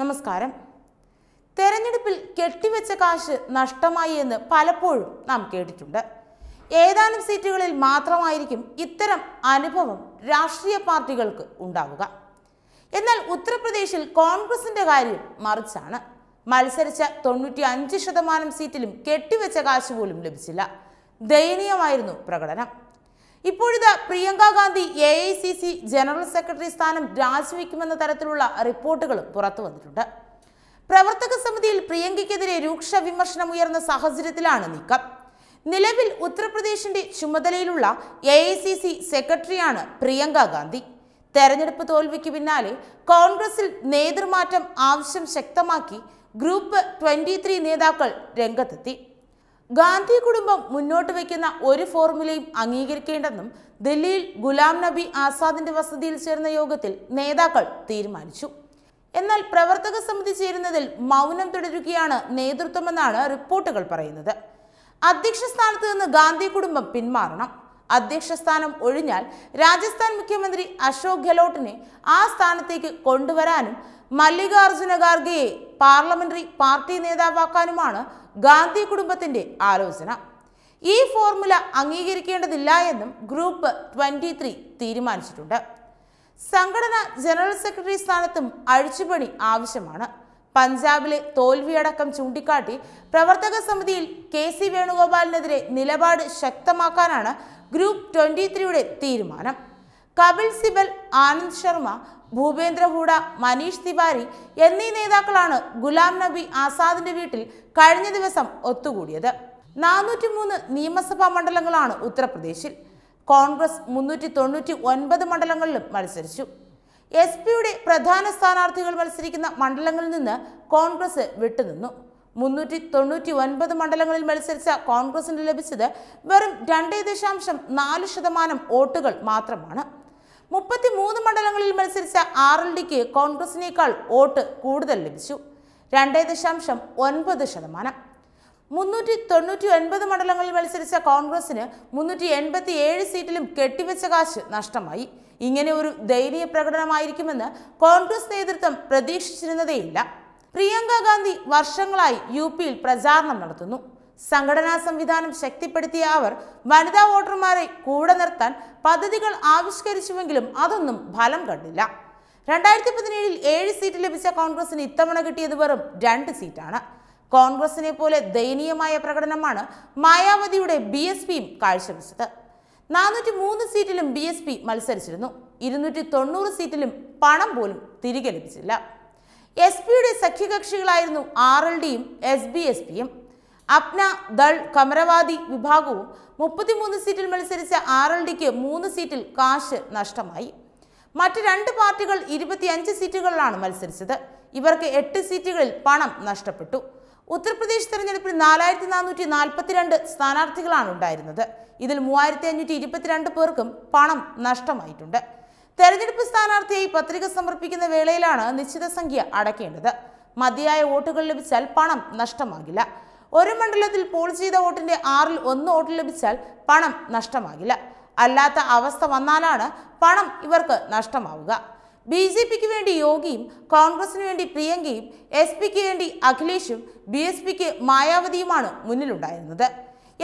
നമസ്കാരം തെരഞ്ഞെടുപ്പിൽ കെട്ടിവെച്ച കാശ് നഷ്ടമായി എന്ന് പലപ്പോഴും നാം കേട്ടിട്ടുണ്ട് ഏതാനും സീറ്റുകളിൽ മാത്രമായിരിക്കും ഇത്തരം അനുഭവം രാഷ്ട്രീയ പാർട്ടികൾക്ക് ഉണ്ടാവുക എന്നാൽ ഉത്തർപ്രദേശിൽ കോൺഗ്രസിന്റെ കാര്യം മറിച്ചാണ് മത്സരിച്ച തൊണ്ണൂറ്റി അഞ്ച് ശതമാനം സീറ്റിലും കെട്ടിവെച്ച കാശ് പോലും ലഭിച്ചില്ല ദയനീയമായിരുന്നു പ്രകടനം ഇപ്പോഴിത് Priyanka Gandhi A I C C general secretary സ്ഥാനം രാജിവെക്കുമെന്ന തരത്തിലുള്ള റിപ്പോർട്ടുകളും പുറത്തു വന്നിട്ടുണ്ട് പ്രവർത്തക സമിതിയിൽ പ്രിയങ്കയ്ക്കെതിരെ രൂക്ഷ വിമർശനം ഉയർന്ന സാഹചര്യത്തിലാണ് നീക്കം നിലവിൽ ഉത്തർപ്രദേശിന്റെ ചുമതലയിലുള്ള എ ഐ സി സി സെക്രട്ടറിയാണ് പ്രിയങ്ക ഗാന്ധി തെരഞ്ഞെടുപ്പ് തോൽവിക്ക് പിന്നാലെ കോൺഗ്രസിൽ നേതൃമാറ്റം ആവശ്യം ശക്തമാക്കി ഗ്രൂപ്പ് ട്വന്റി നേതാക്കൾ രംഗത്തെത്തി ഗാന്ധി കുടുംബം മുന്നോട്ട് വയ്ക്കുന്ന ഒരു ഫോർമുലയും അംഗീകരിക്കേണ്ടെന്നും ദില്ലിയിൽ ഗുലാം നബി ആസാദിന്റെ വസതിയിൽ ചേർന്ന യോഗത്തിൽ നേതാക്കൾ തീരുമാനിച്ചു എന്നാൽ പ്രവർത്തക സമിതി ചേരുന്നതിൽ മൗനം തുടരുകയാണ് നേതൃത്വമെന്നാണ് റിപ്പോർട്ടുകൾ പറയുന്നത് അധ്യക്ഷ സ്ഥാനത്ത് നിന്ന് ഗാന്ധി കുടുംബം പിന്മാറണം അധ്യക്ഷ സ്ഥാനം ഒഴിഞ്ഞാൽ രാജസ്ഥാൻ മുഖ്യമന്ത്രി അശോക് ഗെഹ്ലോട്ടിനെ ആ സ്ഥാനത്തേക്ക് കൊണ്ടുവരാനും മല്ലികാർജുന ഖാർഗെയെ പാർലമെന്ററി പാർട്ടി നേതാവാക്കാനുമാണ് ഗാന്ധി കുടുംബത്തിന്റെ ആലോചന ഈ ഫോർമുല അംഗീകരിക്കേണ്ടതില്ല എന്നും ഗ്രൂപ്പ് ട്വന്റി ത്രീ തീരുമാനിച്ചിട്ടുണ്ട് സംഘടന ജനറൽ സെക്രട്ടറി സ്ഥാനത്തും അഴിച്ചുപണി ആവശ്യമാണ് പഞ്ചാബിലെ തോൽവിയടക്കം ചൂണ്ടിക്കാട്ടി പ്രവർത്തക സമിതിയിൽ കെ സി വേണുഗോപാലിനെതിരെ നിലപാട് ശക്തമാക്കാനാണ് ഗ്രൂപ്പ് ട്വന്റി ത്രീയുടെ തീരുമാനം കപിൽ സിബൽ ആനന്ദ് ശർമ്മ ഭൂപേന്ദ്ര ഹൂഡ മനീഷ് തിവാരി എന്നീ നേതാക്കളാണ് ഗുലാം നബി ആസാദിന്റെ വീട്ടിൽ കഴിഞ്ഞ ദിവസം ഒത്തുകൂടിയത് നാനൂറ്റി മൂന്ന് നിയമസഭാ മണ്ഡലങ്ങളാണ് ഉത്തർപ്രദേശിൽ കോൺഗ്രസ് മുന്നൂറ്റി തൊണ്ണൂറ്റി ഒൻപത് മണ്ഡലങ്ങളിലും മത്സരിച്ചു എസ് പിയുടെ പ്രധാന സ്ഥാനാർത്ഥികൾ മത്സരിക്കുന്ന മണ്ഡലങ്ങളിൽ നിന്ന് കോൺഗ്രസ് വിട്ടുനിന്നു മുന്നൂറ്റി തൊണ്ണൂറ്റി ഒൻപത് മണ്ഡലങ്ങളിൽ മത്സരിച്ച കോൺഗ്രസിന് ലഭിച്ചത് വെറും രണ്ടേ ദശാംശം നാല് ശതമാനം വോട്ടുകൾ മാത്രമാണ് മുപ്പത്തിമൂന്ന് മണ്ഡലങ്ങളിൽ മത്സരിച്ച ആർ എൽ ഡിക്ക് കോൺഗ്രസിനേക്കാൾ വോട്ട് കൂടുതൽ ലഭിച്ചു രണ്ടേ ദശാംശം ഒൻപത് ശതമാനം മുന്നൂറ്റി തൊണ്ണൂറ്റി ഒൻപത് മണ്ഡലങ്ങളിൽ മത്സരിച്ച കോൺഗ്രസിന് മുന്നൂറ്റി എൺപത്തി ഏഴ് സീറ്റിലും കെട്ടിവെച്ച കാശ് നഷ്ടമായി ഇങ്ങനെ ഒരു ദയനീയ പ്രകടനമായിരിക്കുമെന്ന് കോൺഗ്രസ് നേതൃത്വം പ്രതീക്ഷിച്ചിരുന്നതേയില്ല പ്രിയങ്ക ഗാന്ധി വർഷങ്ങളായി യു പിയിൽ പ്രചാരണം നടത്തുന്നു സംഘടനാ സംവിധാനം ശക്തിപ്പെടുത്തിയ അവർ വനിതാ വോട്ടർമാരെ കൂടെ നിർത്താൻ പദ്ധതികൾ ആവിഷ്കരിച്ചുവെങ്കിലും അതൊന്നും ഫലം കണ്ടില്ല രണ്ടായിരത്തി പതിനേഴിൽ ഏഴ് സീറ്റ് ലഭിച്ച കോൺഗ്രസിന് ഇത്തവണ കിട്ടിയത് വെറും രണ്ട് സീറ്റാണ് കോൺഗ്രസിനെ പോലെ ദയനീയമായ പ്രകടനമാണ് മായാവതിയുടെ ബി എസ് പിയും കാഴ്ചവെച്ചത് നാനൂറ്റി മൂന്ന് സീറ്റിലും ബി എസ് പി മത്സരിച്ചിരുന്നു ഇരുന്നൂറ്റി തൊണ്ണൂറ് സീറ്റിലും പണം പോലും തിരികെ ലഭിച്ചില്ല എസ് പിയുടെ സഖ്യകക്ഷികളായിരുന്നു ആർ എൽ ഡിയും എസ് ബി എസ് പിയും അപ്ന ദൾ കമരവാദി വിഭാഗവും മുപ്പത്തിമൂന്ന് സീറ്റിൽ മത്സരിച്ച ആർ എൽ ഡിക്ക് മൂന്ന് സീറ്റിൽ കാശ് നഷ്ടമായി മറ്റ് രണ്ട് പാർട്ടികൾ ഇരുപത്തിയഞ്ച് സീറ്റുകളിലാണ് മത്സരിച്ചത് ഇവർക്ക് എട്ട് സീറ്റുകളിൽ പണം നഷ്ടപ്പെട്ടു ഉത്തർപ്രദേശ് തെരഞ്ഞെടുപ്പിൽ നാലായിരത്തി നാനൂറ്റി നാൽപ്പത്തിരണ്ട് സ്ഥാനാർത്ഥികളാണ് ഉണ്ടായിരുന്നത് ഇതിൽ മൂവായിരത്തി അഞ്ഞൂറ്റി ഇരുപത്തിരണ്ട് പേർക്കും പണം നഷ്ടമായിട്ടുണ്ട് തെരഞ്ഞെടുപ്പ് സ്ഥാനാർത്ഥിയായി പത്രിക സമർപ്പിക്കുന്ന വേളയിലാണ് നിശ്ചിത സംഖ്യ അടയ്ക്കേണ്ടത് മതിയായ വോട്ടുകൾ ലഭിച്ചാൽ പണം നഷ്ടമാകില്ല ഒരു മണ്ഡലത്തിൽ പോൾ ചെയ്ത വോട്ടിന്റെ ആറിൽ ഒന്ന് വോട്ട് ലഭിച്ചാൽ പണം നഷ്ടമാകില്ല അല്ലാത്ത അവസ്ഥ വന്നാലാണ് പണം ഇവർക്ക് നഷ്ടമാവുക ബി ജെ പിക്ക് വേണ്ടി യോഗിയും കോൺഗ്രസിന് വേണ്ടി പ്രിയങ്കയും എസ് പിക്ക് വേണ്ടി അഖിലേഷും ബി എസ് പിക്ക് മായാവതിയുമാണ് മുന്നിലുണ്ടായിരുന്നത്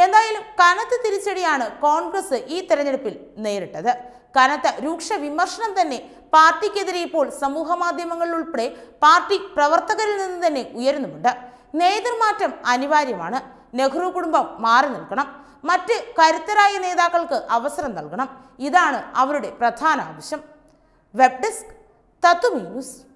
എന്തായാലും കനത്ത തിരിച്ചടിയാണ് കോൺഗ്രസ് ഈ തെരഞ്ഞെടുപ്പിൽ നേരിട്ടത് കനത്ത രൂക്ഷ വിമർശനം തന്നെ പാർട്ടിക്കെതിരെ ഇപ്പോൾ സമൂഹ മാധ്യമങ്ങളിലുൾപ്പെടെ പാർട്ടി പ്രവർത്തകരിൽ നിന്ന് തന്നെ ഉയരുന്നുമുണ്ട് നേതൃമാറ്റം അനിവാര്യമാണ് നെഹ്റു കുടുംബം മാറി നിൽക്കണം മറ്റ് കരുത്തരായ നേതാക്കൾക്ക് അവസരം നൽകണം ഇതാണ് അവരുടെ പ്രധാന ആവശ്യം വെബ് ഡെസ്ക് തത്വമീ ന്യൂസ്